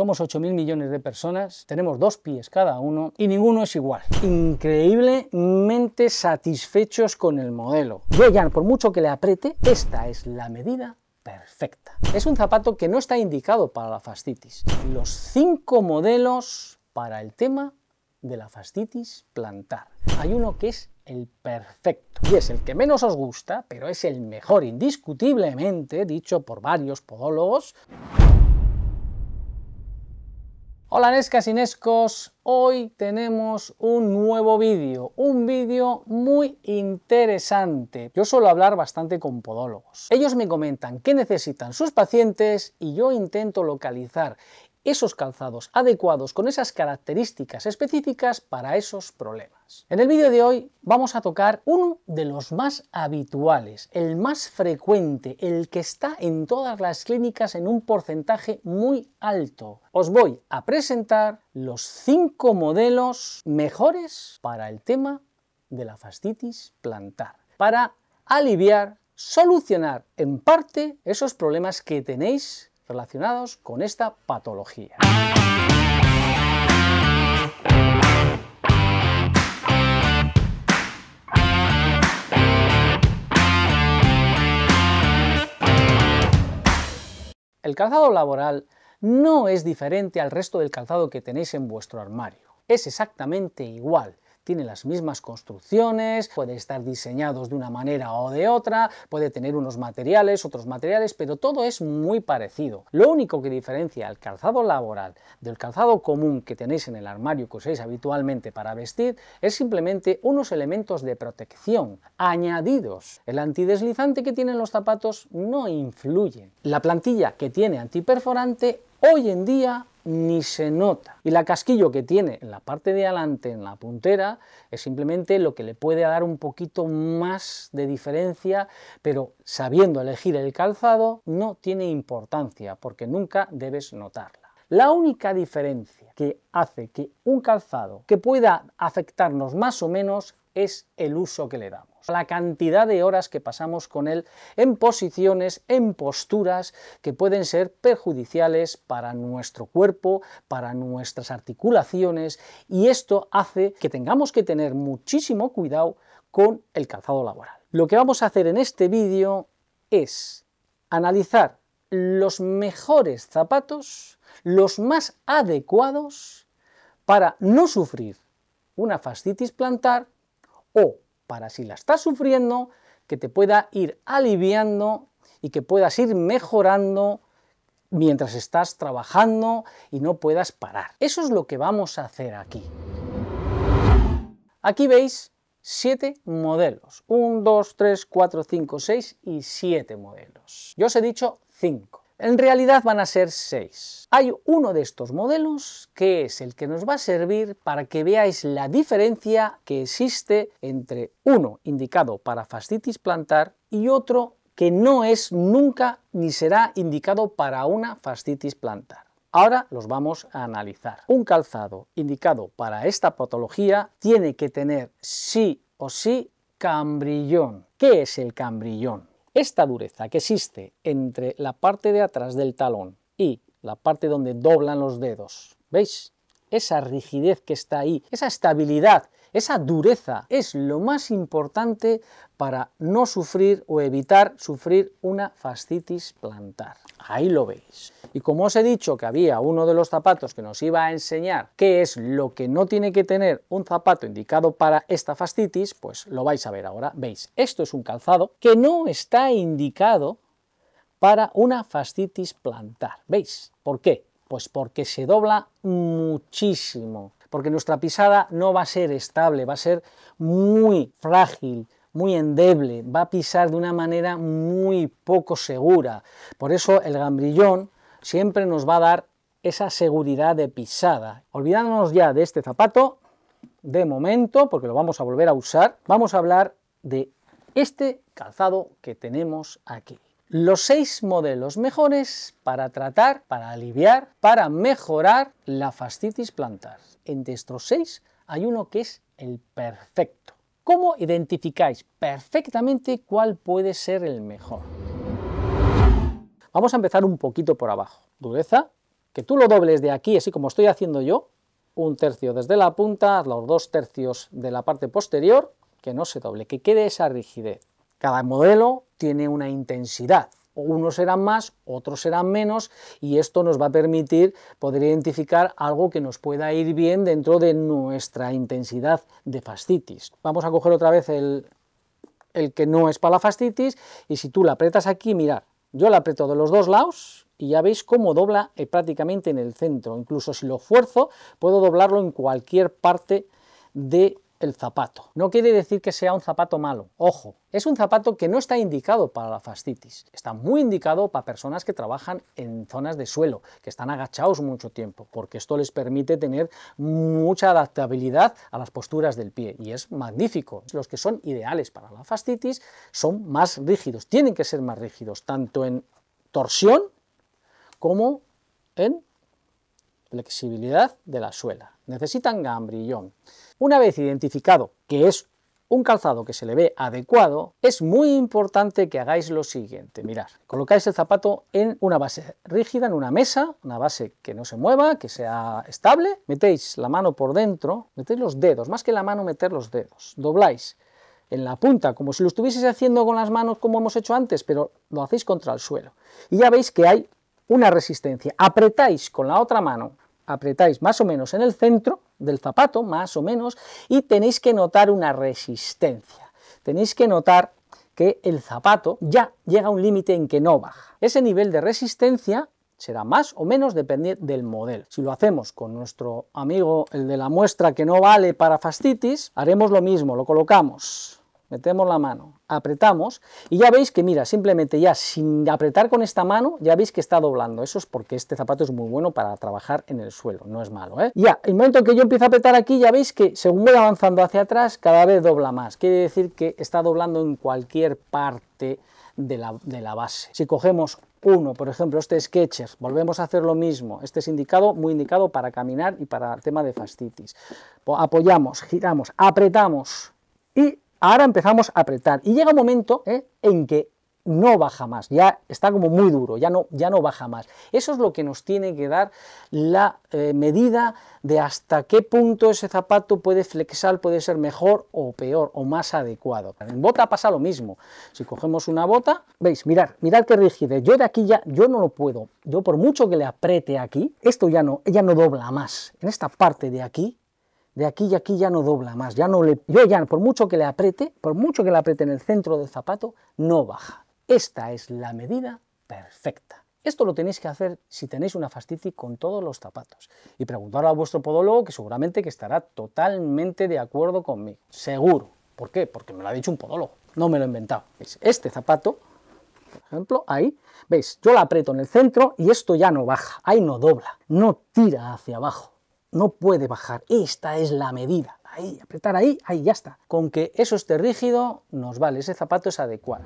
Somos 8.000 millones de personas, tenemos dos pies cada uno y ninguno es igual. Increíblemente satisfechos con el modelo. Yo por mucho que le apriete, esta es la medida perfecta. Es un zapato que no está indicado para la fascitis. Los cinco modelos para el tema de la fascitis plantar. Hay uno que es el perfecto. Y es el que menos os gusta, pero es el mejor indiscutiblemente, dicho por varios podólogos. Hola Nescas y Nescos, hoy tenemos un nuevo vídeo, un vídeo muy interesante. Yo suelo hablar bastante con podólogos. Ellos me comentan qué necesitan sus pacientes y yo intento localizar esos calzados adecuados con esas características específicas para esos problemas. En el vídeo de hoy vamos a tocar uno de los más habituales, el más frecuente, el que está en todas las clínicas en un porcentaje muy alto. Os voy a presentar los cinco modelos mejores para el tema de la fascitis plantar, para aliviar, solucionar en parte esos problemas que tenéis relacionados con esta patología. El calzado laboral no es diferente al resto del calzado que tenéis en vuestro armario. Es exactamente igual, tiene las mismas construcciones, puede estar diseñados de una manera o de otra, puede tener unos materiales, otros materiales, pero todo es muy parecido. Lo único que diferencia el calzado laboral del calzado común que tenéis en el armario que usáis habitualmente para vestir es simplemente unos elementos de protección añadidos. El antideslizante que tienen los zapatos no influye. La plantilla que tiene antiperforante hoy en día ni se nota. Y la casquillo que tiene en la parte de adelante, en la puntera, es simplemente lo que le puede dar un poquito más de diferencia, pero sabiendo elegir el calzado no tiene importancia, porque nunca debes notarla. La única diferencia que hace que un calzado que pueda afectarnos más o menos es el uso que le damos, la cantidad de horas que pasamos con él en posiciones, en posturas que pueden ser perjudiciales para nuestro cuerpo, para nuestras articulaciones y esto hace que tengamos que tener muchísimo cuidado con el calzado laboral. Lo que vamos a hacer en este vídeo es analizar los mejores zapatos, los más adecuados para no sufrir una fascitis plantar o para si la estás sufriendo, que te pueda ir aliviando y que puedas ir mejorando mientras estás trabajando y no puedas parar. Eso es lo que vamos a hacer aquí. Aquí veis siete modelos. 1, dos, tres, cuatro, 5, 6 y siete modelos. Yo os he dicho 5. En realidad van a ser seis. Hay uno de estos modelos que es el que nos va a servir para que veáis la diferencia que existe entre uno indicado para fascitis plantar y otro que no es nunca ni será indicado para una fascitis plantar. Ahora los vamos a analizar. Un calzado indicado para esta patología tiene que tener sí o sí cambrillón. ¿Qué es el cambrillón? Esta dureza que existe entre la parte de atrás del talón y la parte donde doblan los dedos, ¿veis? Esa rigidez que está ahí, esa estabilidad esa dureza es lo más importante para no sufrir o evitar sufrir una fascitis plantar. Ahí lo veis. Y como os he dicho que había uno de los zapatos que nos iba a enseñar qué es lo que no tiene que tener un zapato indicado para esta fascitis, pues lo vais a ver ahora. Veis, esto es un calzado que no está indicado para una fascitis plantar. ¿Veis? ¿Por qué? Pues porque se dobla muchísimo porque nuestra pisada no va a ser estable, va a ser muy frágil, muy endeble, va a pisar de una manera muy poco segura. Por eso el gambrillón siempre nos va a dar esa seguridad de pisada. Olvidándonos ya de este zapato, de momento, porque lo vamos a volver a usar, vamos a hablar de este calzado que tenemos aquí los seis modelos mejores para tratar, para aliviar, para mejorar la fascitis plantar. Entre estos seis hay uno que es el perfecto. ¿Cómo identificáis perfectamente cuál puede ser el mejor? Vamos a empezar un poquito por abajo. Dureza, que tú lo dobles de aquí, así como estoy haciendo yo, un tercio desde la punta, los dos tercios de la parte posterior, que no se doble, que quede esa rigidez. Cada modelo tiene una intensidad. Unos serán más, otros serán menos, y esto nos va a permitir poder identificar algo que nos pueda ir bien dentro de nuestra intensidad de fascitis. Vamos a coger otra vez el, que no es para la fascitis, y si tú la apretas aquí, mirad, yo la aprieto de los dos lados, y ya veis cómo dobla eh, prácticamente en el centro. Incluso si lo esfuerzo, puedo doblarlo en cualquier parte de el zapato. No quiere decir que sea un zapato malo, ojo, es un zapato que no está indicado para la fascitis, está muy indicado para personas que trabajan en zonas de suelo, que están agachados mucho tiempo, porque esto les permite tener mucha adaptabilidad a las posturas del pie y es magnífico. Los que son ideales para la fascitis son más rígidos, tienen que ser más rígidos, tanto en torsión como en flexibilidad de la suela. Necesitan gambrillón. Una vez identificado que es un calzado que se le ve adecuado, es muy importante que hagáis lo siguiente. Mirad, colocáis el zapato en una base rígida, en una mesa, una base que no se mueva, que sea estable. Metéis la mano por dentro, metéis los dedos, más que la mano meter los dedos. Dobláis en la punta, como si lo estuvieseis haciendo con las manos como hemos hecho antes, pero lo hacéis contra el suelo. Y ya veis que hay una resistencia. Apretáis con la otra mano apretáis más o menos en el centro del zapato, más o menos, y tenéis que notar una resistencia. Tenéis que notar que el zapato ya llega a un límite en que no baja. Ese nivel de resistencia será más o menos depende del modelo. Si lo hacemos con nuestro amigo, el de la muestra que no vale para fastitis, haremos lo mismo, lo colocamos metemos la mano, apretamos y ya veis que mira, simplemente ya sin apretar con esta mano, ya veis que está doblando, eso es porque este zapato es muy bueno para trabajar en el suelo, no es malo, ¿eh? Ya, el momento que yo empiezo a apretar aquí, ya veis que según voy avanzando hacia atrás, cada vez dobla más, quiere decir que está doblando en cualquier parte de la, base. Si cogemos uno, por ejemplo, este sketcher, volvemos a hacer lo mismo. Este es indicado, muy indicado para caminar y para el tema de fascitis. Pues apoyamos, giramos, apretamos y Ahora empezamos a apretar y llega un momento ¿eh? en que no baja más, ya está como muy duro, ya no, ya no baja más. Eso es lo que nos tiene que dar la eh, medida de hasta qué punto ese zapato puede flexar, puede ser mejor o peor o más adecuado. En bota pasa lo mismo. Si cogemos una bota, veis, mirad, mirad qué rigidez. Yo de aquí ya, yo no lo puedo. Yo por mucho que le apriete aquí, esto ya no, ya no dobla más. En esta parte de aquí de aquí y aquí ya no dobla más, ya no le, yo ya por mucho que le apriete, por mucho que le apriete en el centro del zapato, no baja. Esta es la medida perfecta. Esto lo tenéis que hacer si tenéis una fascitis con todos los zapatos y preguntar a vuestro podólogo que seguramente que estará totalmente de acuerdo conmigo, seguro. ¿Por qué? Porque me lo ha dicho un podólogo, no me lo he inventado. Este zapato, por ejemplo, ahí, veis, yo la aprieto en el centro y esto ya no baja, ahí no dobla, no tira hacia abajo no puede bajar. Esta es la medida. Ahí, apretar ahí, ahí ya está. Con que eso esté rígido, nos vale, ese zapato es adecuado.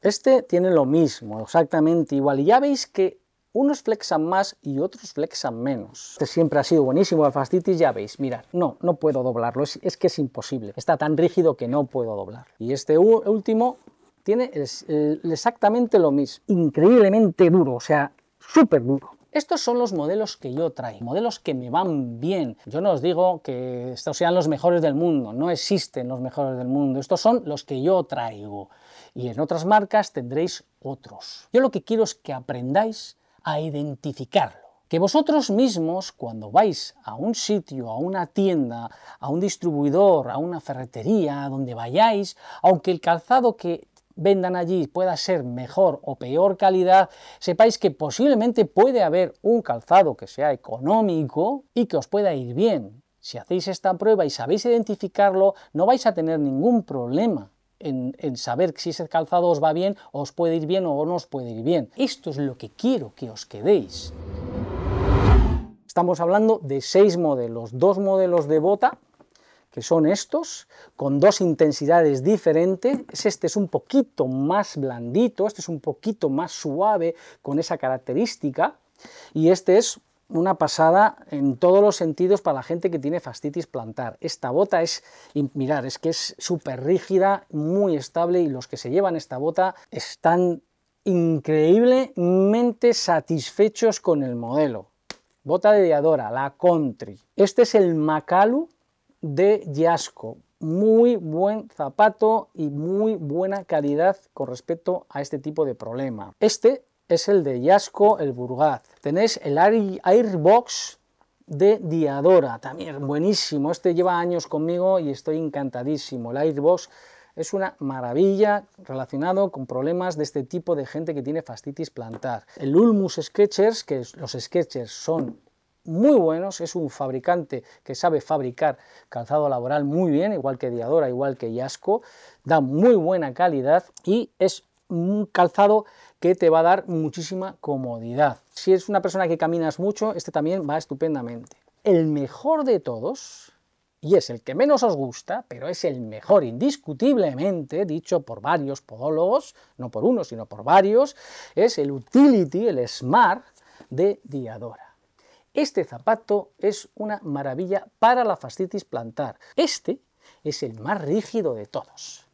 Este tiene lo mismo, exactamente igual. Y ya veis que unos flexan más y otros flexan menos. Este siempre ha sido buenísimo el fastitis, ya veis, mirad, no, no puedo doblarlo, es, que es imposible. Está tan rígido que no puedo doblar. Y este último tiene eh, exactamente lo mismo. Increíblemente duro, o sea, súper duro. Estos son los modelos que yo traigo, modelos que me van bien. Yo no os digo que estos sean los mejores del mundo, no existen los mejores del mundo, estos son los que yo traigo. Y en otras marcas tendréis otros. Yo lo que quiero es que aprendáis a identificarlo. Que vosotros mismos, cuando vais a un sitio, a una tienda, a un distribuidor, a una ferretería, donde vayáis, aunque el calzado que vendan allí pueda ser mejor o peor calidad, sepáis que posiblemente puede haber un calzado que sea económico y que os pueda ir bien. Si hacéis esta prueba y sabéis identificarlo, no vais a tener ningún problema. En, saber si ese calzado os va bien, os puede ir bien o no os puede ir bien. Esto es lo que quiero que os quedéis. Estamos hablando de seis modelos, dos modelos de bota que son estos, con dos intensidades diferentes. Este es un poquito más blandito, este es un poquito más suave con esa característica, y este es una pasada en todos los sentidos para la gente que tiene fastitis plantar. Esta bota es, mirar, es que es súper rígida, muy estable, y los que se llevan esta bota están increíblemente satisfechos con el modelo. Bota de diadora la Country. Este es el Macalu de Yasco. Muy buen zapato y muy buena calidad con respecto a este tipo de problema. Este es el de Yasco, el Burgaz. Tenéis el Airbox de Diadora, también buenísimo. Este lleva años conmigo y estoy encantadísimo. El Airbox es una maravilla relacionado con problemas de este tipo de gente que tiene fastitis plantar. El Ulmus Sketchers, que los Sketchers son muy buenos, es un fabricante que sabe fabricar calzado laboral muy bien, igual que Diadora, igual que Yasco, da muy buena calidad y es un calzado que te va a dar muchísima comodidad. Si es una persona que caminas mucho, este también va estupendamente. El mejor de todos, y es el que menos os gusta, pero es el mejor indiscutiblemente, dicho por varios podólogos, no por uno, sino por varios, es el utility, el smart de Diadora. Este zapato es una maravilla para la fascitis plantar. Este es el más rígido de todos.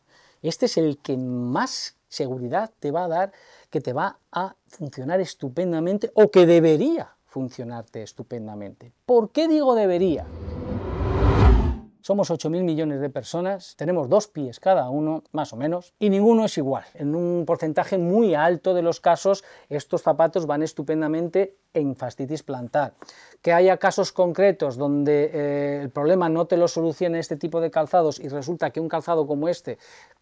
Este es el que más seguridad te va a dar, que te va a funcionar estupendamente o que debería funcionarte estupendamente. ¿Por qué digo debería? Somos 8.000 millones de personas, tenemos dos pies cada uno, más o menos, y ninguno es igual. En un porcentaje muy alto de los casos, estos zapatos van estupendamente en fascitis plantar. Que haya casos concretos donde eh, el problema no te lo solucione este tipo de calzados y resulta que un calzado como este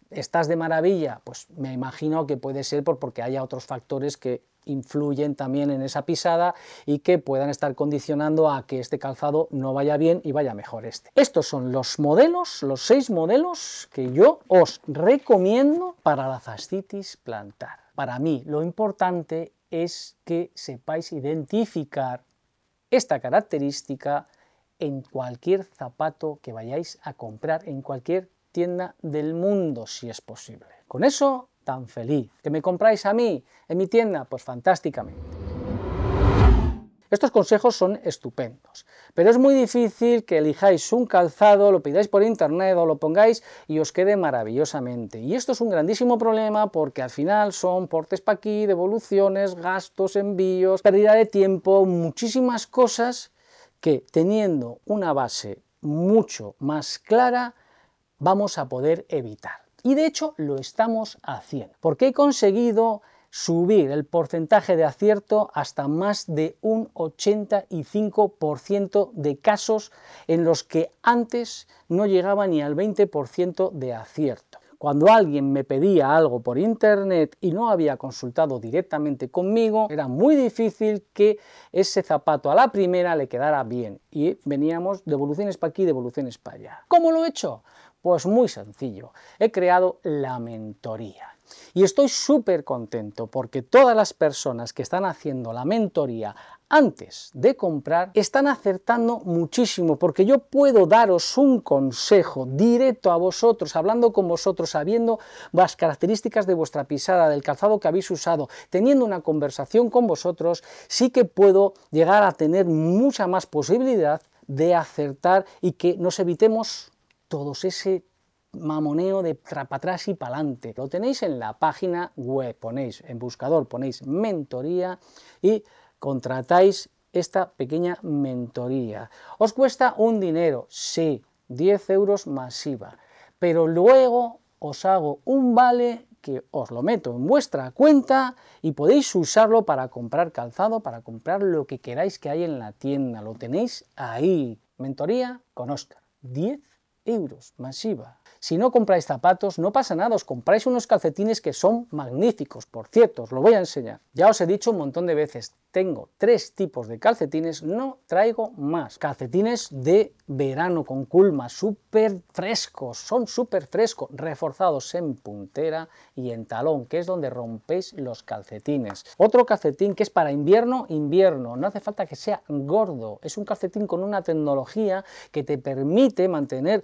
estás de maravilla, pues me imagino que puede ser porque haya otros factores que influyen también en esa pisada y que puedan estar condicionando a que este calzado no vaya bien y vaya mejor este. Estos son los modelos, los seis modelos que yo os recomiendo para la fascitis plantar. Para mí lo importante es que sepáis identificar esta característica en cualquier zapato que vayáis a comprar, en cualquier tienda del mundo, si es posible. Con eso, tan feliz. ¿Que me compráis a mí, en mi tienda? Pues fantásticamente. Estos consejos son estupendos, pero es muy difícil que elijáis un calzado, lo pidáis por internet o lo pongáis y os quede maravillosamente. Y esto es un grandísimo problema porque al final son portes para aquí, devoluciones, gastos, envíos, pérdida de tiempo, muchísimas cosas que teniendo una base mucho más clara vamos a poder evitar. Y de hecho lo estamos haciendo, porque he conseguido subir el porcentaje de acierto hasta más de un 85% de casos en los que antes no llegaba ni al 20% de acierto. Cuando alguien me pedía algo por internet y no había consultado directamente conmigo, era muy difícil que ese zapato a la primera le quedara bien. Y veníamos devoluciones para aquí, devoluciones para allá. ¿Cómo lo he hecho? Pues muy sencillo, he creado la mentoría. Y estoy súper contento porque todas las personas que están haciendo la mentoría antes de comprar están acertando muchísimo porque yo puedo daros un consejo directo a vosotros, hablando con vosotros, sabiendo las características de vuestra pisada, del calzado que habéis usado, teniendo una conversación con vosotros, sí que puedo llegar a tener mucha más posibilidad de acertar y que nos evitemos todos ese mamoneo de trapa atrás y para adelante. Lo tenéis en la página web, ponéis en buscador, ponéis mentoría y contratáis esta pequeña mentoría. ¿Os cuesta un dinero? Sí, 10 euros masiva, pero luego os hago un vale que os lo meto en vuestra cuenta y podéis usarlo para comprar calzado, para comprar lo que queráis que hay en la tienda. Lo tenéis ahí. Mentoría con Oscar. 10 euros masiva. Si no compráis zapatos, no pasa nada, os compráis unos calcetines que son magníficos, por cierto, os lo voy a enseñar. Ya os he dicho un montón de veces, tengo tres tipos de calcetines, no traigo más. Calcetines de verano con culma, súper frescos, son súper frescos, reforzados en puntera y en talón, que es donde rompéis los calcetines. Otro calcetín que es para invierno, invierno, no hace falta que sea gordo, es un calcetín con una tecnología que te permite mantener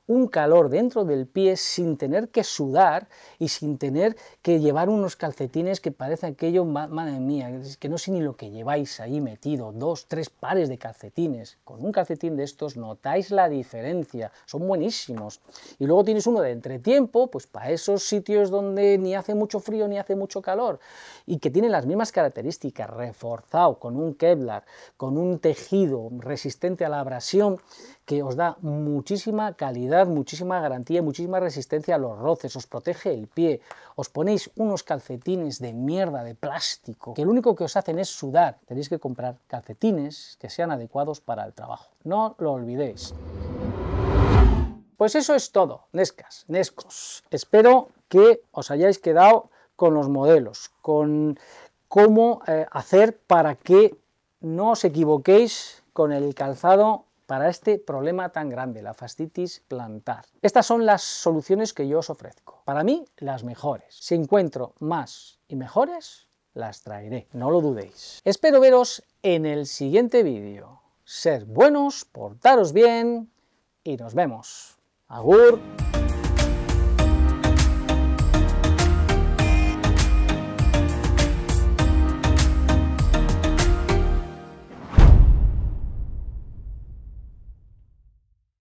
un calor dentro del pie sin tener que sudar y sin tener que llevar unos calcetines que parece aquello, madre mía, que no sé ni lo que lleváis ahí metido, dos, tres pares de calcetines. Con un calcetín de estos notáis la diferencia, son buenísimos. Y luego tienes uno de entretiempo, pues para esos sitios donde ni hace mucho frío ni hace mucho calor y que tiene las mismas características, reforzado con un Kevlar, con un tejido resistente a la abrasión, que os da muchísima calidad muchísima garantía, muchísima resistencia a los roces, os protege el pie, os ponéis unos calcetines de mierda, de plástico, que lo único que os hacen es sudar. Tenéis que comprar calcetines que sean adecuados para el trabajo. No lo olvidéis. Pues eso es todo, Nescas, Nescos. Espero que os hayáis quedado con los modelos, con cómo eh, hacer para que no os equivoquéis con el calzado para este problema tan grande, la fascitis plantar. Estas son las soluciones que yo os ofrezco. Para mí, las mejores. Si encuentro más y mejores, las traeré, no lo dudéis. Espero veros en el siguiente vídeo. Ser buenos, portaros bien y nos vemos. Agur.